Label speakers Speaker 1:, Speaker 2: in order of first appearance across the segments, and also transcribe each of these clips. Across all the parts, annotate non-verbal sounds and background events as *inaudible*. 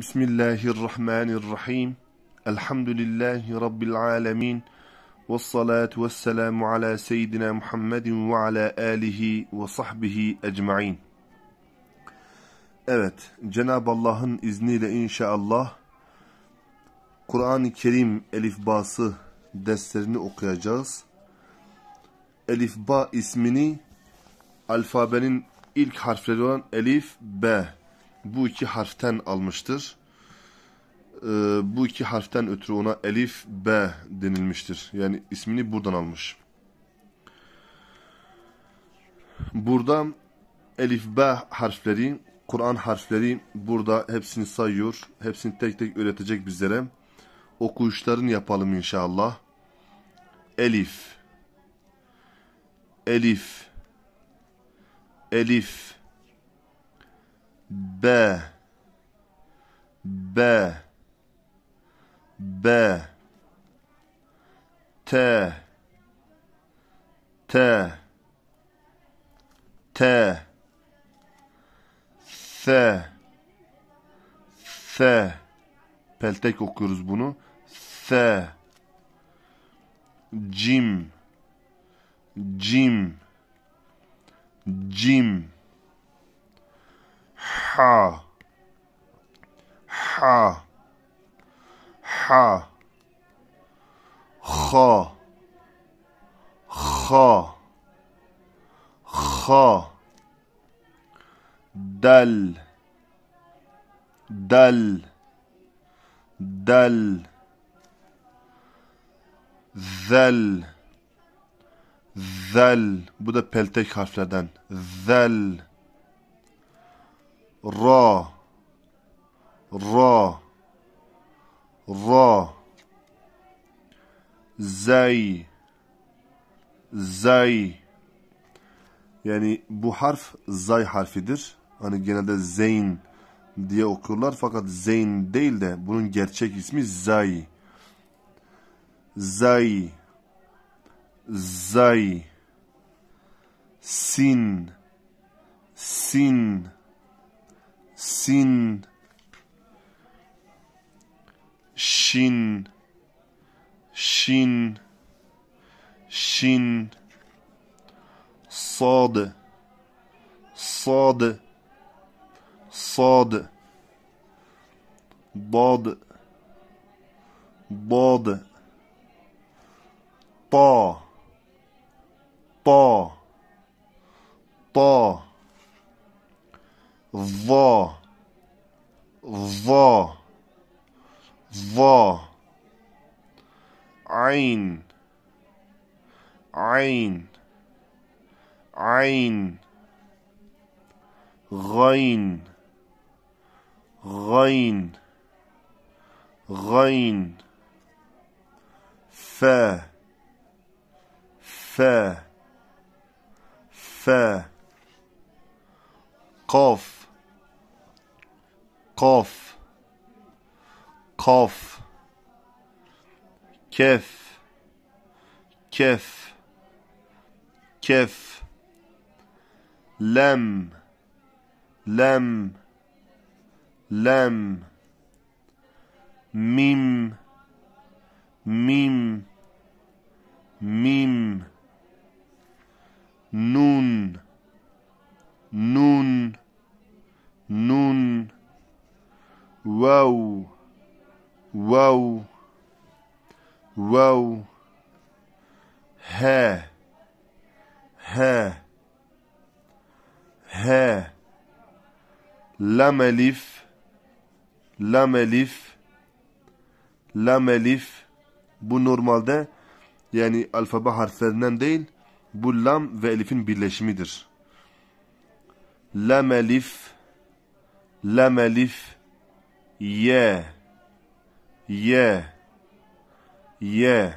Speaker 1: Bismillahirrahmanirrahim. Elhamdülillahi Rabbil alemin. Vessalatu vesselamu ala seyyidina Muhammedin ve ala alihi ve sahbihi ecmain. Evet, Cenab-ı Allah'ın izniyle inşallah Kur'an-ı Kerim elifbası derslerini okuyacağız. Elifba ismini alfabenin ilk harfleri olan elif, b bu iki harften almıştır. Ee, bu iki harften ötürü ona Elif B denilmiştir. Yani ismini buradan almış. Burada Elif B harfleri, Kur'an harfleri burada hepsini sayıyor. Hepsini tek tek öğretecek bizlere. Okuyuşlarını yapalım inşallah. Elif Elif Elif B B B T T T S S peltek okuyoruz bunu. S Cim Cim Cim ha ha ha ha ha ha dal dal dal zel zel bu da peltek harflerden zel ra ra ra Zay, Zay. yani bu harf zay harfidir. Hani genelde zeyn diye okurlar fakat zeyn değil de bunun gerçek ismi zay. Zay zay sin sin Sin, Shin, Shin, Shin, Sod, Sod, Sod, Bod, Bod, Paw, Paw, Paw. ظا ظا ظا عين عين عين غين غين غين ف ف ف قاف قاف قاف كف كف كف لم لم لم ميم ميم ميم نون نون نون Wow. Wow. Wow. He. He. He. Lam elif. Lam elif. Lam elif. Bu normalde yani alfabe harflerinden değil bu lam ve elifin birleşimidir. Lam elif. Lam elif ye ye ye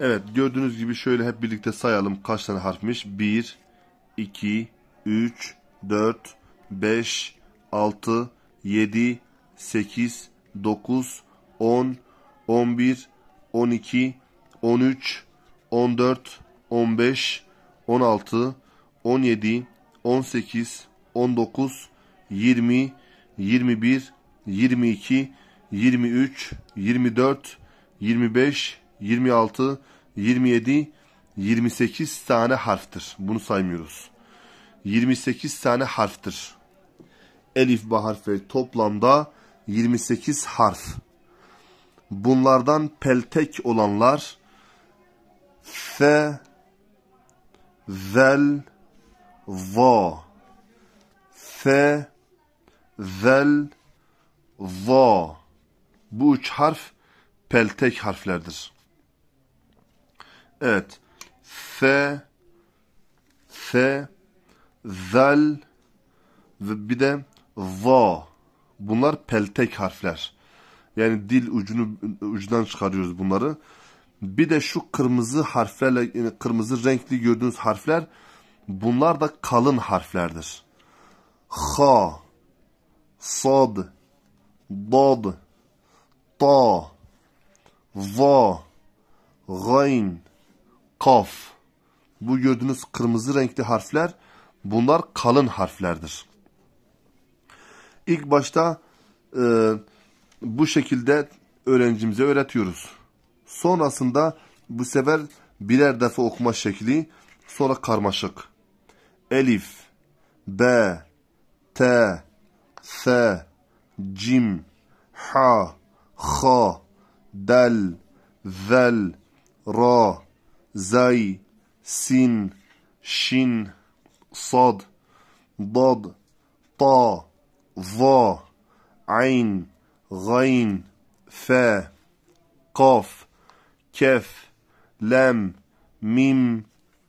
Speaker 1: Evet gördüğünüz gibi şöyle hep birlikte sayalım kaç tane harfmiş. 1 2 3 4 5 6 7 8 9 10 11 12 13 14 15 16 17 18 19 20 21, 22, 23, 24, 25, 26, 27, 28 tane harftir. Bunu saymıyoruz. 28 tane harftir. Elif ba harfi toplamda 28 harf. Bunlardan peltek olanlar f, zel va se zel, za. Bu üç harf peltek harflerdir. Evet. S, S, zel ve bir de za. Bunlar peltek harfler. Yani dil ucunu ucundan çıkarıyoruz bunları. Bir de şu kırmızı harflerle kırmızı renkli gördüğünüz harfler bunlar da kalın harflerdir. Ha sad, dad, ta, va, gayn, kaf. Bu gördüğünüz kırmızı renkli harfler bunlar kalın harflerdir. İlk başta e, bu şekilde öğrencimize öğretiyoruz. Sonrasında bu sefer birer defa okuma şekli sonra karmaşık. Elif, B, T, ث جيم ح خ دل ذل را زي سين شين صاد ضاد طا ظا عين غين فا قاف كاف لام ميم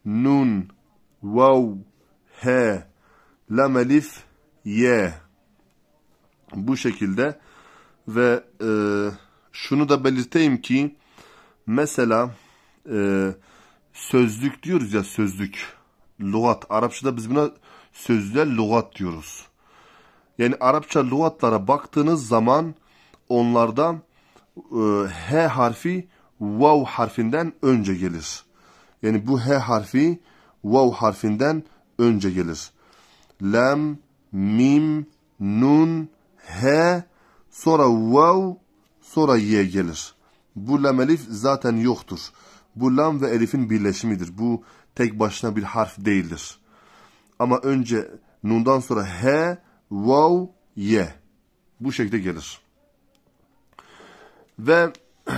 Speaker 1: نون واو ها لام الف ياه Bu şekilde ve e, şunu da belirteyim ki mesela e, sözlük diyoruz ya sözlük, lugat. Arapçada biz buna sözler lugat diyoruz. Yani Arapça lugatlara baktığınız zaman onlardan e, H harfi vav harfinden önce gelir. Yani bu H harfi vav harfinden önce gelir. Lem, mim, nun, H, sonra vav, sonra y gelir. Bu lam elif zaten yoktur. Bu lam ve elifin birleşimidir. Bu tek başına bir harf değildir. Ama önce nundan sonra h, vav, Y Bu şekilde gelir. Ve *clears throat*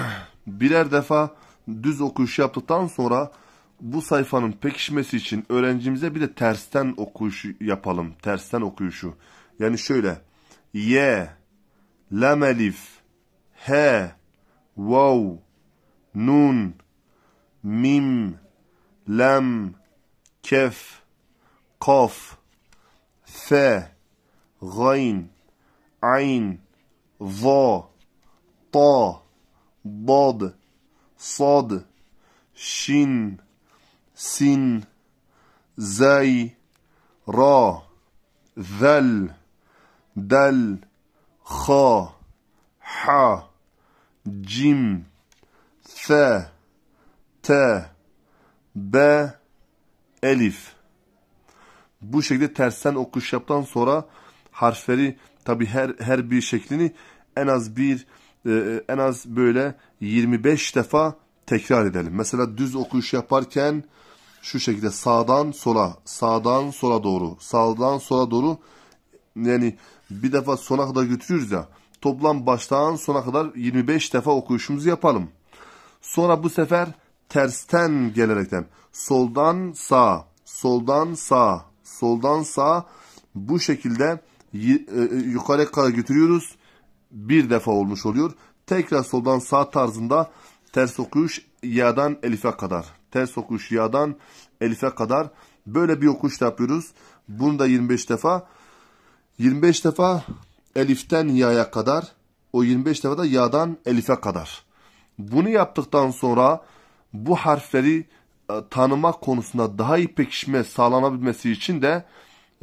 Speaker 1: birer defa düz okuyuş yaptıktan sonra bu sayfanın pekişmesi için öğrencimize bir de tersten okuyuşu yapalım. Tersten okuyuşu. Yani şöyle يا لام ألف ها واو نون ميم لام كف قاف ثا غين عين ظا طا ضاد صاد شين سين زي را ذل del, ha, ha, cim, se, te, be, elif. Bu şekilde tersten okuş yaptan sonra harfleri tabi her, her bir şeklini en az bir e, e, en az böyle 25 defa tekrar edelim. Mesela düz okuyuş yaparken şu şekilde sağdan sola, sağdan sola doğru, sağdan sola doğru yani bir defa sona kadar götürüyoruz ya. Toplam baştan sona kadar 25 defa okuyuşumuzu yapalım. Sonra bu sefer tersten gelerekten soldan sağ, soldan sağ, soldan sağ. bu şekilde e, e, yukarı kadar götürüyoruz. Bir defa olmuş oluyor. Tekrar soldan sağ tarzında ters okuyuş ya'dan elife kadar. Ters okuyuş ya'dan elife kadar. Böyle bir okuş da yapıyoruz. Bunu da 25 defa. 25 defa eliften ya'ya kadar, o 25 defa da ya'dan elife kadar. Bunu yaptıktan sonra bu harfleri e, tanımak konusunda daha iyi pekişme sağlanabilmesi için de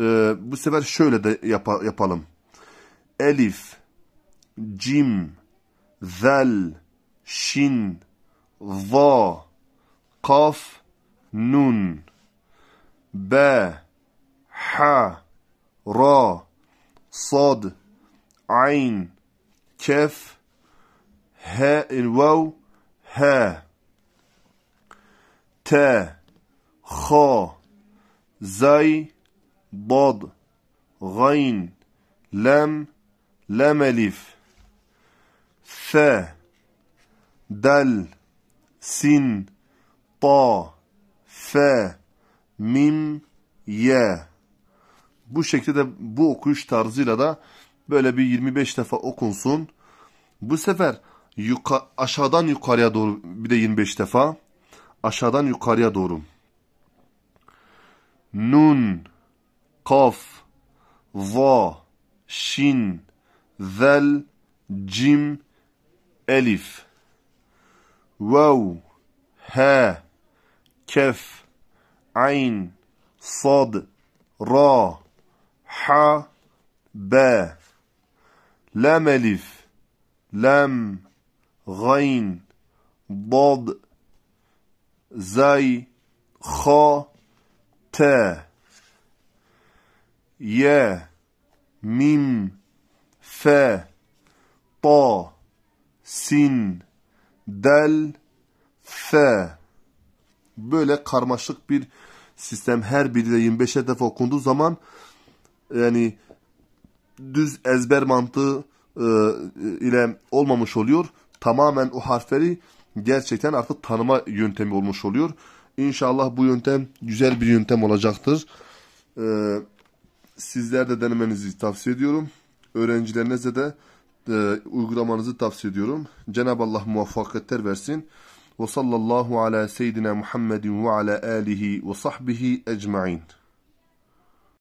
Speaker 1: e, bu sefer şöyle de yap yapalım. Elif, cim, zel, şin, za, kaf, nun, be, ha, ra, صاد عين كاف هاء الواو ها تا خا زي ضاد غين لام لام الف ثا دل سن طا فا ميم يا Bu şekilde bu okuyuş tarzıyla da böyle bir 25 defa okunsun. Bu sefer yuka, aşağıdan yukarıya doğru bir de 25 defa aşağıdan yukarıya doğru. Nun, kaf, va, şin, zel, cim, elif. Vav, ha, kef, ayn, sad, ra, ha, be. Lam elif, lam, gayn, dad, zay, ha, te. Ye, mim, fe, ta, sin, del, fe. Böyle karmaşık bir sistem her biri de 25'er defa okunduğu zaman yani düz ezber mantığı e, ile olmamış oluyor. Tamamen o harfleri gerçekten artık tanıma yöntemi olmuş oluyor. İnşallah bu yöntem güzel bir yöntem olacaktır. Ee, sizler de denemenizi tavsiye ediyorum. Öğrencilerinize de e, uygulamanızı tavsiye ediyorum. Cenab-ı Allah muvaffakiyetler versin. Ve sallallahu ala seyyidina Muhammedin ve ala alihi ve sahbihi ecmain.